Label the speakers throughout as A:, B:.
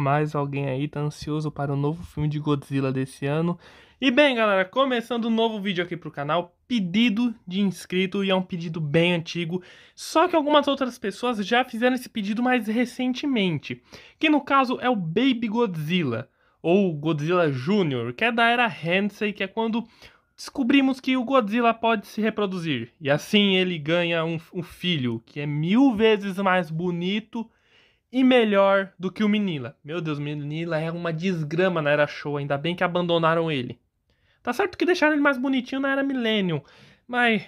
A: mais alguém aí tá ansioso para o novo filme de Godzilla desse ano. E bem, galera, começando um novo vídeo aqui pro canal, pedido de inscrito, e é um pedido bem antigo, só que algumas outras pessoas já fizeram esse pedido mais recentemente, que no caso é o Baby Godzilla, ou Godzilla Jr., que é da era Hensei, que é quando descobrimos que o Godzilla pode se reproduzir. E assim ele ganha um, um, filho que é mil vezes mais bonito e melhor do que o Menila. Meu Deus, o Menila é uma desgrama na Era Show, ainda bem que abandonaram ele. Tá certo que deixaram ele mais bonitinho na Era Millennium, mas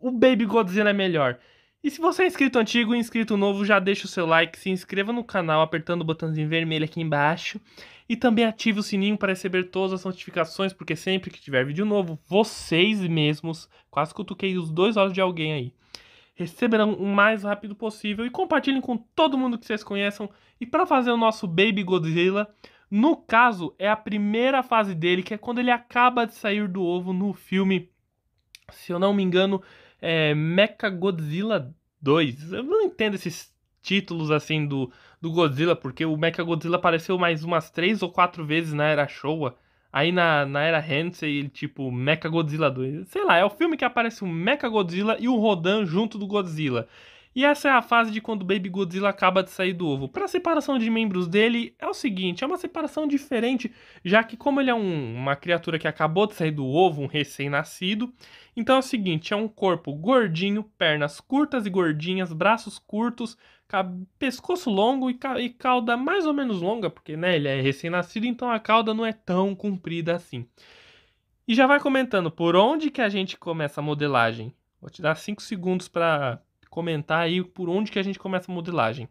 A: o Baby Godzilla é melhor. E se você é inscrito antigo e inscrito novo, já deixa o seu like, se inscreva no canal apertando o botãozinho vermelho aqui embaixo e também ative o sininho para receber todas as notificações, porque sempre que tiver vídeo novo, vocês mesmos, quase cutuquei os dois olhos de alguém aí receberão o mais rápido possível e compartilhem com todo mundo que vocês conheçam. E para fazer o nosso Baby Godzilla, no caso, é a primeira fase dele, que é quando ele acaba de sair do ovo no filme, se eu não me engano, é Mecha Godzilla 2. Eu não entendo esses títulos assim do, do Godzilla, porque o Mecha Godzilla apareceu mais umas três ou quatro vezes na Era Showa. Aí na, na era Hensei, ele tipo Mecha Godzilla 2. Sei lá, é o filme que aparece o Mecha Godzilla e o Rodan junto do Godzilla. E essa é a fase de quando o Baby Godzilla acaba de sair do ovo. Para a separação de membros dele, é o seguinte: é uma separação diferente, já que, como ele é um, uma criatura que acabou de sair do ovo, um recém-nascido, então é o seguinte: é um corpo gordinho, pernas curtas e gordinhas, braços curtos, pescoço longo e, e cauda mais ou menos longa, porque né, ele é recém-nascido, então a cauda não é tão comprida assim. E já vai comentando por onde que a gente começa a modelagem. Vou te dar 5 segundos para comentar aí por onde que a gente começa a modelagem.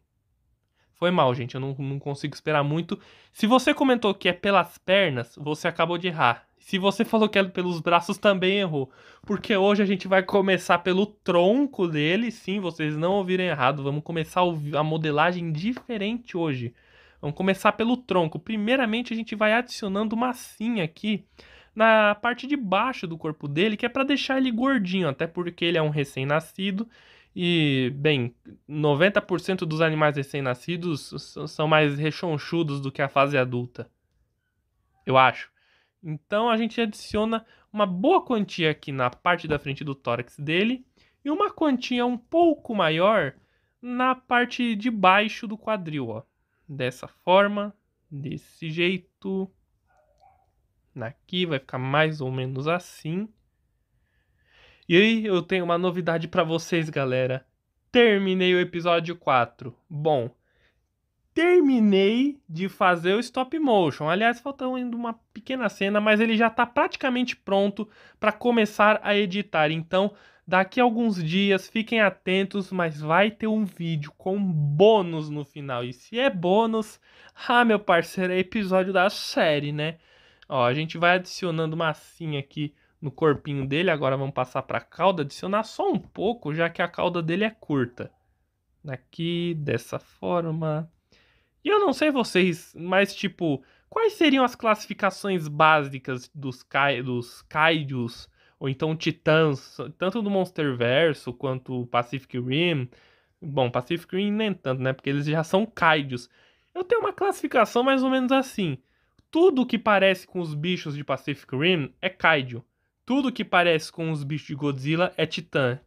A: Foi mal, gente. Eu não, não consigo esperar muito. Se você comentou que é pelas pernas, você acabou de errar. Se você falou que é pelos braços, também errou. Porque hoje a gente vai começar pelo tronco dele. Sim, vocês não ouviram errado. Vamos começar a modelagem diferente hoje. Vamos começar pelo tronco. Primeiramente, a gente vai adicionando massinha aqui na parte de baixo do corpo dele, que é para deixar ele gordinho, até porque ele é um recém-nascido. E, bem, 90% dos animais recém-nascidos são mais rechonchudos do que a fase adulta. Eu acho. Então a gente adiciona uma boa quantia aqui na parte da frente do tórax dele e uma quantia um pouco maior na parte de baixo do quadril, ó. Dessa forma, desse jeito. Aqui vai ficar mais ou menos assim. E aí eu tenho uma novidade para vocês, galera. Terminei o episódio 4. Bom, terminei de fazer o stop motion. Aliás, faltou ainda uma pequena cena, mas ele já está praticamente pronto para começar a editar. Então, daqui a alguns dias, fiquem atentos, mas vai ter um vídeo com bônus no final. E se é bônus, ah, meu parceiro, é episódio da série, né? Ó, a gente vai adicionando massinha aqui no corpinho dele. Agora vamos passar para a cauda, adicionar só um pouco, já que a cauda dele é curta. Aqui, dessa forma. E eu não sei vocês, mas tipo, quais seriam as classificações básicas dos, Kai, dos Kaijus, ou então Titãs, tanto do Monsterverso quanto Pacific Rim? Bom, Pacific Rim nem tanto, né? Porque eles já são Kaijus. Eu tenho uma classificação mais ou menos assim. Tudo que parece com os bichos de Pacific Rim é Kaiju. Tudo que parece com os bichos de Godzilla é Titã.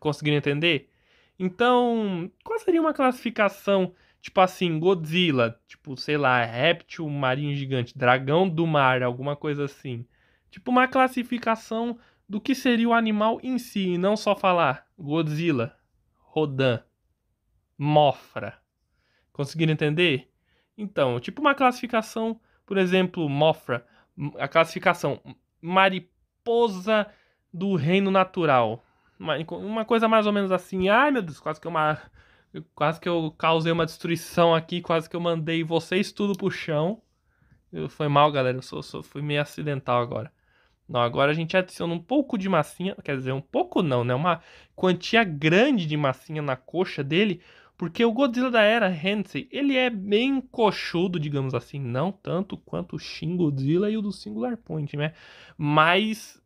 A: Conseguiram entender? Então, qual seria uma classificação, tipo assim, Godzilla, tipo, sei lá, é réptil marinho gigante, dragão do mar, alguma coisa assim. Tipo uma classificação do que seria o animal em si, e não só falar Godzilla, Rodan, Mofra. Conseguiram entender? Então, tipo uma classificação, por exemplo, Mofra, a classificação Marip esposa do reino natural. Uma, uma coisa mais ou menos assim. Ai, meu Deus, quase que uma. Quase que eu causei uma destruição aqui, quase que eu mandei vocês tudo pro chão. Eu, foi mal, galera. Eu sou, sou, fui meio acidental agora. Não, agora a gente adiciona um pouco de massinha, quer dizer, um pouco não, né? Uma quantia grande de massinha na coxa dele, porque o Godzilla da era Hensei, ele é bem coxudo, digamos assim, não tanto quanto o Shin Godzilla e o do Singular Point, né? Mas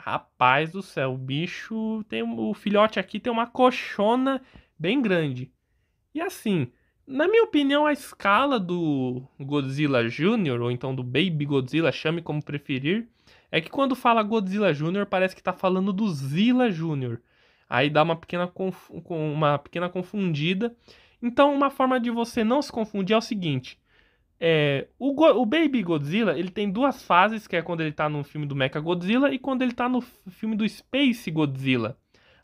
A: Rapaz do céu, o bicho tem o filhote aqui tem uma coxona bem grande. E assim, na minha opinião, a escala do Godzilla Jr. ou então do Baby Godzilla, chame como preferir, é que quando fala Godzilla Jr. parece que tá falando do Zilla Jr. Aí dá uma pequena, uma pequena confundida. Então, uma forma de você não se confundir é o seguinte: é, o, o Baby Godzilla, ele tem duas fases, que é quando ele tá no filme do Mecha Godzilla e quando ele tá no filme do Space Godzilla.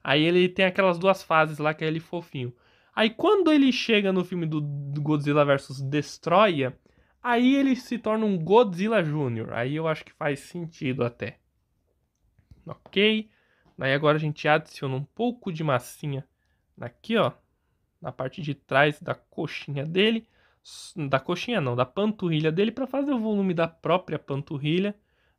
A: Aí ele tem aquelas duas fases lá que é ele fofinho. Aí quando ele chega no filme do, do Godzilla vs Destroya, aí ele se torna um Godzilla Jr. Aí eu acho que faz sentido até. Ok? aí agora a gente adiciona um pouco de massinha aqui, ó, na parte de trás da coxinha dele da coxinha não, da panturrilha dele para fazer o volume da própria panturrilha.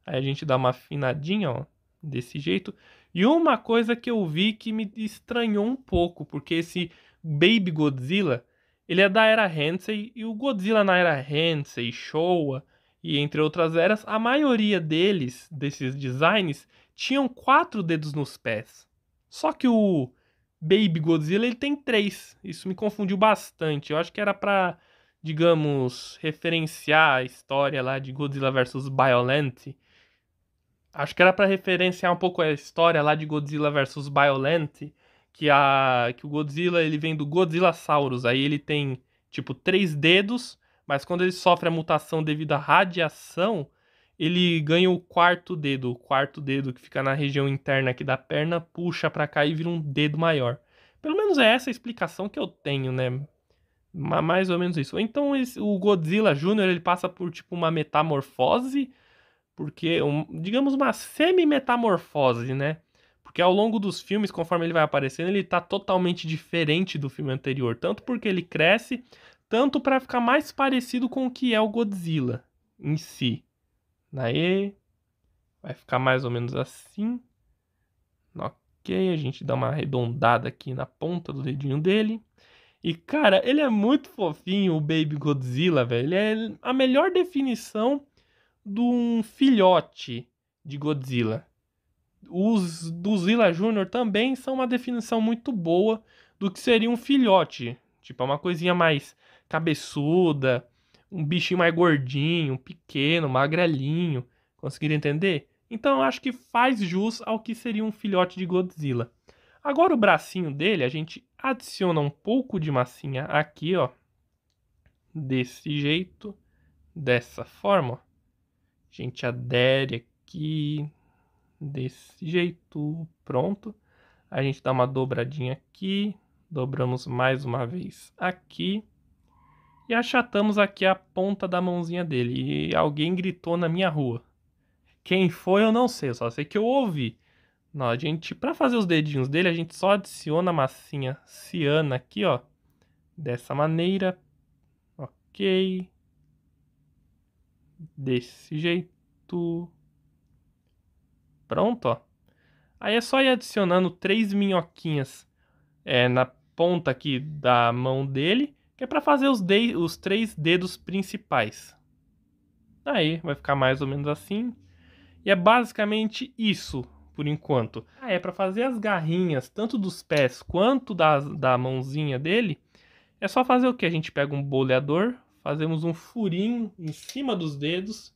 A: Aí a gente dá uma afinadinha, ó, desse jeito. E uma coisa que eu vi que me estranhou um pouco, porque esse Baby Godzilla, ele é da era Hensei e o Godzilla na era Hensei, Showa e entre outras eras, a maioria deles, desses designs, tinham quatro dedos nos pés. Só que o Baby Godzilla ele tem três. Isso me confundiu bastante. Eu acho que era para digamos, referenciar a história lá de Godzilla vs. Biolente Acho que era para referenciar um pouco a história lá de Godzilla vs. Biolente que a que o Godzilla, ele vem do Godzilla Saurus, aí ele tem tipo três dedos, mas quando ele sofre a mutação devido à radiação, ele ganha o quarto dedo, o quarto dedo que fica na região interna aqui da perna, puxa para cá e vira um dedo maior. Pelo menos é essa a explicação que eu tenho, né? Mais ou menos isso. Então esse, o Godzilla Jr. ele passa por tipo uma metamorfose, porque um, digamos uma semi-metamorfose, né? Porque ao longo dos filmes, conforme ele vai aparecendo, ele tá totalmente diferente do filme anterior, tanto porque ele cresce, tanto para ficar mais parecido com o que é o Godzilla em si. Daí vai ficar mais ou menos assim. Ok, a gente dá uma arredondada aqui na ponta do dedinho dele. E, cara, ele é muito fofinho, o Baby Godzilla, velho. Ele é a melhor definição de um filhote de Godzilla. Os do Zilla Jr. também são uma definição muito boa do que seria um filhote. Tipo, é uma coisinha mais cabeçuda, um bichinho mais gordinho, pequeno, magrelinho. Conseguiram entender? Então eu acho que faz jus ao que seria um filhote de Godzilla. Agora o bracinho dele, a gente adiciona um pouco de massinha aqui, ó, desse jeito, dessa forma, ó. A gente adere aqui, desse jeito, pronto. A gente dá uma dobradinha aqui, dobramos mais uma vez aqui e achatamos aqui a ponta da mãozinha dele. E alguém gritou na minha rua. Quem foi eu não sei, só sei que eu ouvi. Não, a gente, para fazer os dedinhos dele, a gente só adiciona a massinha ciana aqui, ó. Dessa maneira. Ok. Desse jeito. Pronto, ó. Aí é só ir adicionando três minhoquinhas é, na ponta aqui da mão dele, que é para fazer os, de os três dedos principais. Aí vai ficar mais ou menos assim. E é basicamente isso por enquanto. Ah, é para fazer as garrinhas, tanto dos pés quanto da, da mãozinha dele, é só fazer o que? A gente pega um boleador, fazemos um furinho em cima dos dedos.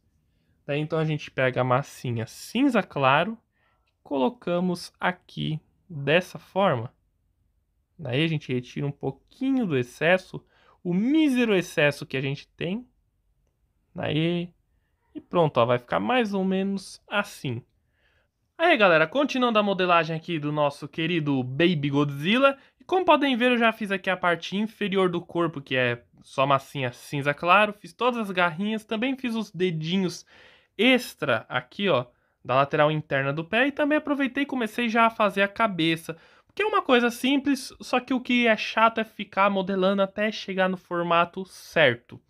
A: Daí então a gente pega a massinha cinza claro, colocamos aqui dessa forma. Daí a gente retira um pouquinho do excesso, o mísero excesso que a gente tem. Daí e pronto, ó, vai ficar mais ou menos assim. Aí galera, continuando a modelagem aqui do nosso querido Baby Godzilla, e como podem ver eu já fiz aqui a parte inferior do corpo, que é só massinha cinza claro, fiz todas as garrinhas, também fiz os dedinhos extra aqui ó, da lateral interna do pé, e também aproveitei e comecei já a fazer a cabeça, porque é uma coisa simples, só que o que é chato é ficar modelando até chegar no formato certo.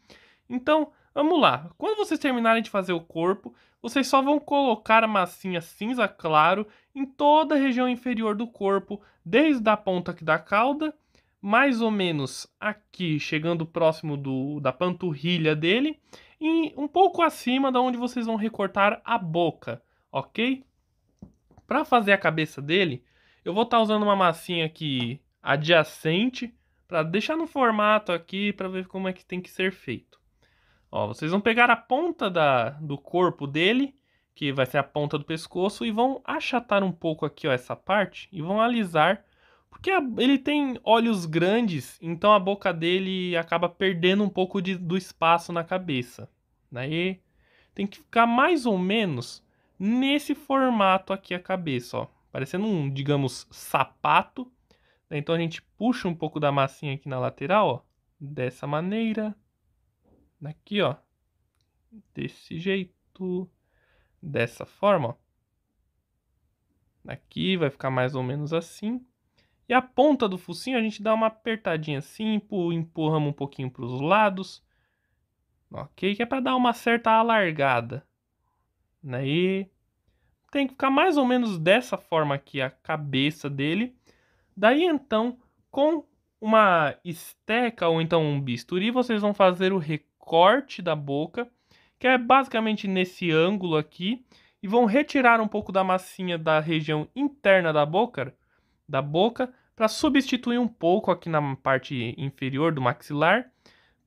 A: Então, vamos lá, quando vocês terminarem de fazer o corpo, vocês só vão colocar a massinha cinza claro em toda a região inferior do corpo, desde a ponta aqui da cauda, mais ou menos aqui, chegando próximo do, da panturrilha dele, e um pouco acima da onde vocês vão recortar a boca, ok? Para fazer a cabeça dele, eu vou estar tá usando uma massinha aqui adjacente, para deixar no formato aqui, para ver como é que tem que ser feito. Ó, vocês vão pegar a ponta da, do corpo dele, que vai ser a ponta do pescoço, e vão achatar um pouco aqui, ó, essa parte, e vão alisar, porque a, ele tem olhos grandes, então a boca dele acaba perdendo um pouco de, do espaço na cabeça. Daí né? tem que ficar mais ou menos nesse formato aqui a cabeça, ó. Parecendo um, digamos, sapato. Né? Então a gente puxa um pouco da massinha aqui na lateral, ó. Dessa maneira. Aqui, ó. Desse jeito. Dessa forma, ó. Aqui vai ficar mais ou menos assim. E a ponta do focinho a gente dá uma apertadinha assim, empurramos um pouquinho para os lados. Ok? Que é para dar uma certa alargada. Aí né? tem que ficar mais ou menos dessa forma aqui a cabeça dele. Daí então, com uma esteca ou então um bisturi, vocês vão fazer o recorte corte da boca, que é basicamente nesse ângulo aqui, e vão retirar um pouco da massinha da região interna da boca, da boca, para substituir um pouco aqui na parte inferior do maxilar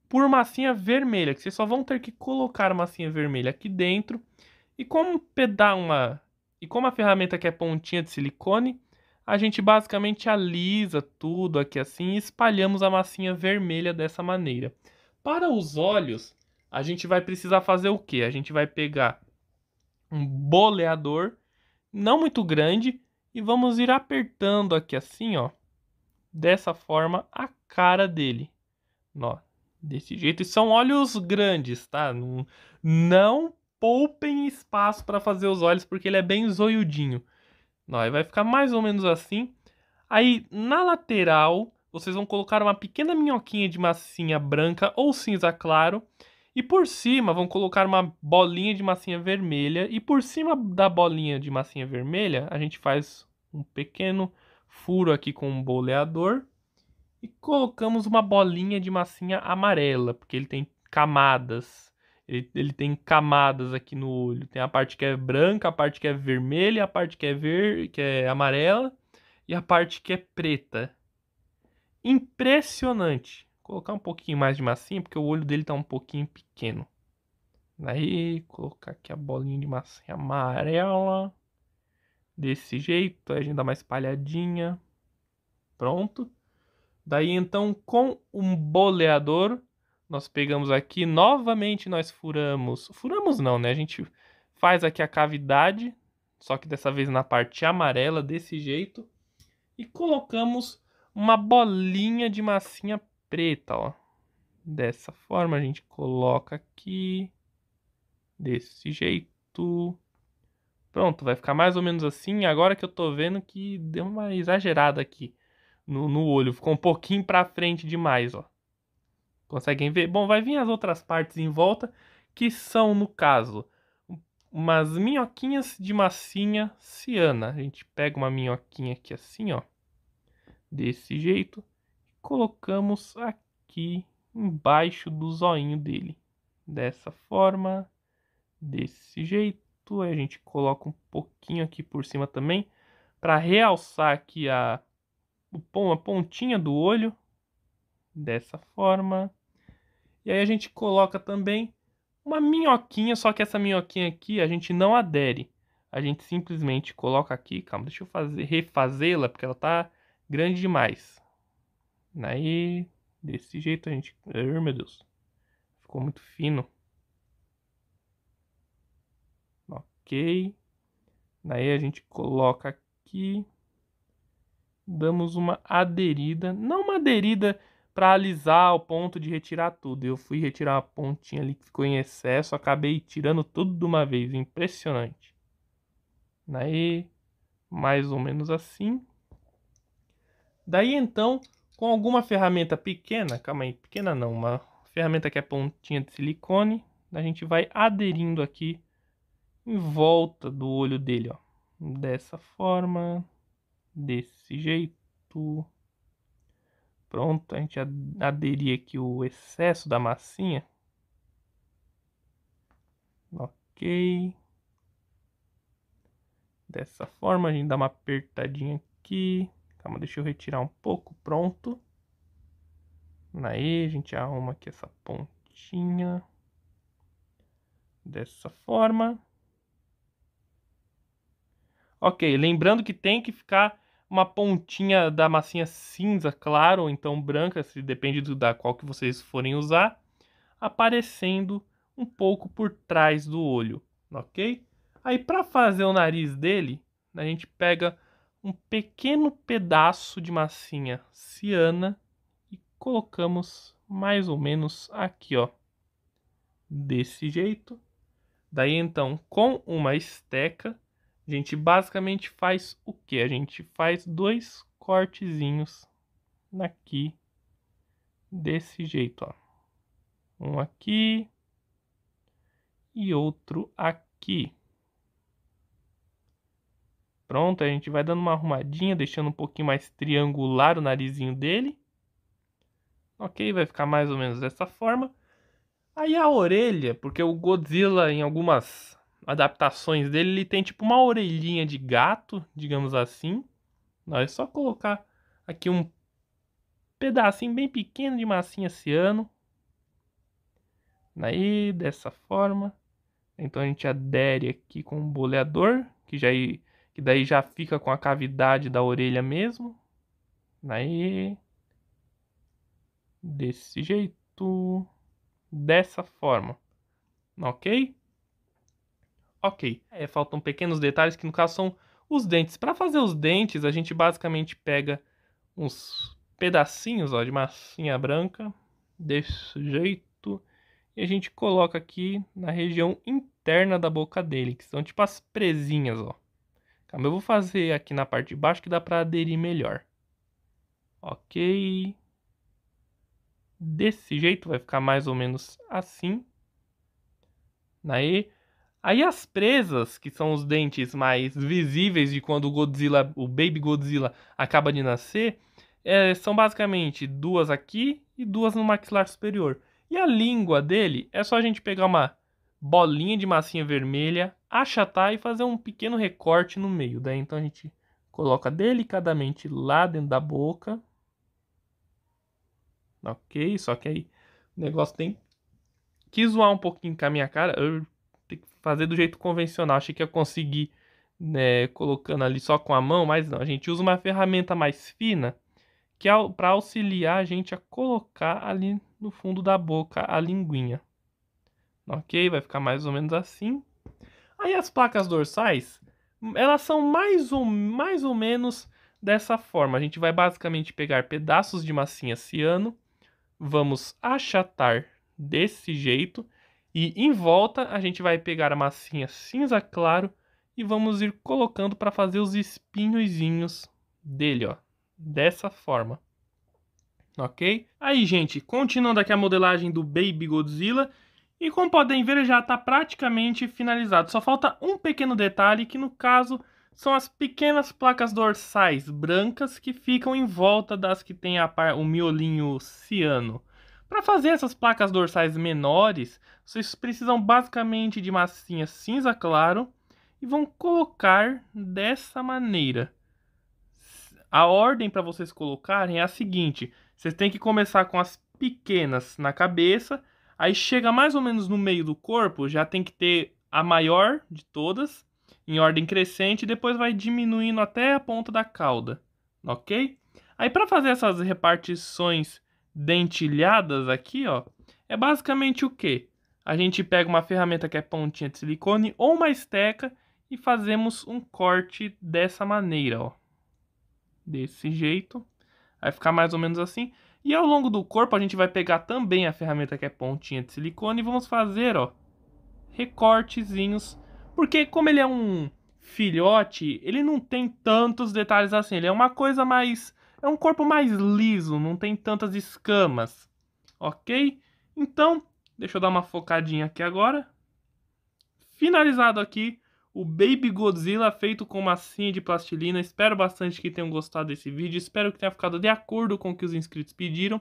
A: por massinha vermelha, que vocês só vão ter que colocar a massinha vermelha aqui dentro. E como pedar uma e como a ferramenta que é pontinha de silicone, a gente basicamente alisa tudo aqui assim e espalhamos a massinha vermelha dessa maneira. Para os olhos, a gente vai precisar fazer o que? A gente vai pegar um boleador não muito grande e vamos ir apertando aqui assim, ó. Dessa forma, a cara dele. Ó, desse jeito. E são olhos grandes, tá? Não, não poupem espaço para fazer os olhos, porque ele é bem zoiudinho. Ó, vai ficar mais ou menos assim. Aí, na lateral, vocês vão colocar uma pequena minhoquinha de massinha branca ou cinza claro. E por cima vão colocar uma bolinha de massinha vermelha. E por cima da bolinha de massinha vermelha, a gente faz um pequeno furo aqui com um boleador. E colocamos uma bolinha de massinha amarela, porque ele tem camadas. Ele, ele, tem camadas aqui no olho. Tem a parte que é branca, a parte que é vermelha, a parte que é, ver, que é amarela e a parte que é preta impressionante. Vou colocar um pouquinho mais de massinha, porque o olho dele tá um pouquinho pequeno. daí colocar aqui a bolinha de massinha amarela. Desse jeito, aí a gente dá uma espalhadinha. Pronto. Daí então, com um boleador, nós pegamos aqui, novamente nós furamos. Furamos não, né? A gente faz aqui a cavidade, só que dessa vez na parte amarela, desse jeito. E colocamos uma bolinha de massinha preta, ó. Dessa forma a gente coloca aqui desse jeito. Pronto, vai ficar mais ou menos assim. Agora que eu tô vendo que deu uma exagerada aqui no, no olho. Ficou um pouquinho pra frente demais, ó. Conseguem ver? Bom, vai vir as outras partes em volta, que são, no caso, umas minhoquinhas de massinha ciana. A gente pega uma minhoquinha aqui assim, ó desse jeito. Colocamos aqui embaixo do zoinho dele. Dessa forma, desse jeito. A gente coloca um pouquinho aqui por cima também para realçar aqui a, a pontinha do olho. Dessa forma. E aí a gente coloca também uma minhoquinha, só que essa minhoquinha aqui a gente não adere. A gente simplesmente coloca aqui, calma, deixa eu fazer, refazê-la, porque ela está grande demais. Daí, desse jeito a gente. Ai, meu Deus. Ficou muito fino. Ok. Daí a gente coloca aqui. Damos uma aderida. Não uma aderida para alisar ao ponto de retirar tudo. Eu fui retirar a pontinha ali que ficou em excesso. Acabei tirando tudo de uma vez. Impressionante. Daí, mais ou menos assim. Daí então, com alguma ferramenta pequena, calma aí, pequena não, uma ferramenta que é pontinha de silicone, a gente vai aderindo aqui em volta do olho dele, ó. Dessa forma, desse jeito. Pronto, a gente aderir aqui o excesso da massinha. Ok. Dessa forma, a gente dá uma apertadinha aqui. Calma, deixa eu retirar um pouco. Pronto. Aí, a gente arruma aqui essa pontinha. Dessa forma. Ok, lembrando que tem que ficar uma pontinha da massinha cinza, claro, ou então branca, se depende do, da qual que vocês forem usar, aparecendo um pouco por trás do olho, ok? Aí para fazer o nariz dele, a gente pega um pequeno pedaço de massinha ciana e colocamos mais ou menos aqui, ó. Desse jeito. Daí então, com uma esteca, a gente basicamente faz o que? A gente faz dois cortezinhos aqui desse jeito, ó. Um aqui e outro aqui. Pronto, a gente vai dando uma arrumadinha, deixando um pouquinho mais triangular o narizinho dele. Ok, vai ficar mais ou menos dessa forma. Aí a orelha, porque o Godzilla em algumas adaptações dele, ele tem tipo uma orelhinha de gato, digamos assim. Nós é só colocar aqui um pedacinho bem pequeno de massinha ciano. Aí, dessa forma. Então a gente adere aqui com o um boleador, que já que daí já fica com a cavidade da orelha mesmo. Daí desse jeito, dessa forma. OK? OK. É, faltam pequenos detalhes que no caso são os dentes. Para fazer os dentes, a gente basicamente pega uns pedacinhos, ó, de massinha branca desse jeito e a gente coloca aqui na região interna da boca dele, que são tipo as presinhas, ó. Calma, eu vou fazer aqui na parte de baixo que dá para aderir melhor. Ok. Desse jeito vai ficar mais ou menos assim. Aí, aí as presas, que são os dentes mais visíveis de quando o Godzilla, o Baby Godzilla acaba de nascer, é, são basicamente duas aqui e duas no maxilar superior. E a língua dele é só a gente pegar uma bolinha de massinha vermelha, achatar e fazer um pequeno recorte no meio, daí Então a gente coloca delicadamente lá dentro da boca. Ok, só que aí o negócio tem que zoar um pouquinho com a minha cara. Eu tenho que fazer do jeito convencional. Achei que ia conseguir né, colocando ali só com a mão, mas não. A gente usa uma ferramenta mais fina que é para auxiliar a gente a colocar ali no fundo da boca a linguinha. Ok? Vai ficar mais ou menos assim. Aí as placas dorsais, elas são mais ou, mais ou menos dessa forma. A gente vai basicamente pegar pedaços de massinha ciano, vamos achatar desse jeito, e em volta a gente vai pegar a massinha cinza claro e vamos ir colocando para fazer os espinhozinhos dele, ó, dessa forma. Ok? Aí, gente, continuando aqui a modelagem do Baby Godzilla, e como podem ver, já está praticamente finalizado. Só falta um pequeno detalhe, que no caso são as pequenas placas dorsais brancas que ficam em volta das que tem par, o miolinho ciano. Para fazer essas placas dorsais menores, vocês precisam basicamente de massinha cinza claro e vão colocar dessa maneira. A ordem para vocês colocarem é a seguinte: vocês têm que começar com as pequenas na cabeça Aí chega mais ou menos no meio do corpo, já tem que ter a maior de todas, em ordem crescente, e depois vai diminuindo até a ponta da cauda, ok? Aí para fazer essas repartições dentilhadas aqui, ó, é basicamente o que? A gente pega uma ferramenta que é pontinha de silicone ou uma esteca e fazemos um corte dessa maneira, ó. Desse jeito. Vai ficar mais ou menos assim. E ao longo do corpo a gente vai pegar também a ferramenta que é pontinha de silicone e vamos fazer, ó, recortezinhos. Porque como ele é um filhote, ele não tem tantos detalhes assim, ele é uma coisa mais... É um corpo mais liso, não tem tantas escamas, ok? Então, deixa eu dar uma focadinha aqui agora. Finalizado aqui o Baby Godzilla feito com massinha de plastilina. Espero bastante que tenham gostado desse vídeo. Espero que tenha ficado de acordo com o que os inscritos pediram.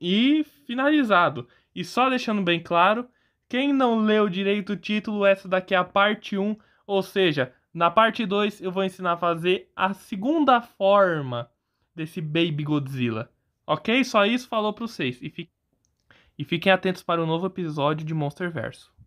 A: E finalizado. E só deixando bem claro, quem não leu direito o título, essa daqui é a parte 1. Ou seja, na parte 2 eu vou ensinar a fazer a segunda forma desse Baby Godzilla. Ok? Só isso falou para vocês. E, fi... e fiquem atentos para o novo episódio de Monster Verso.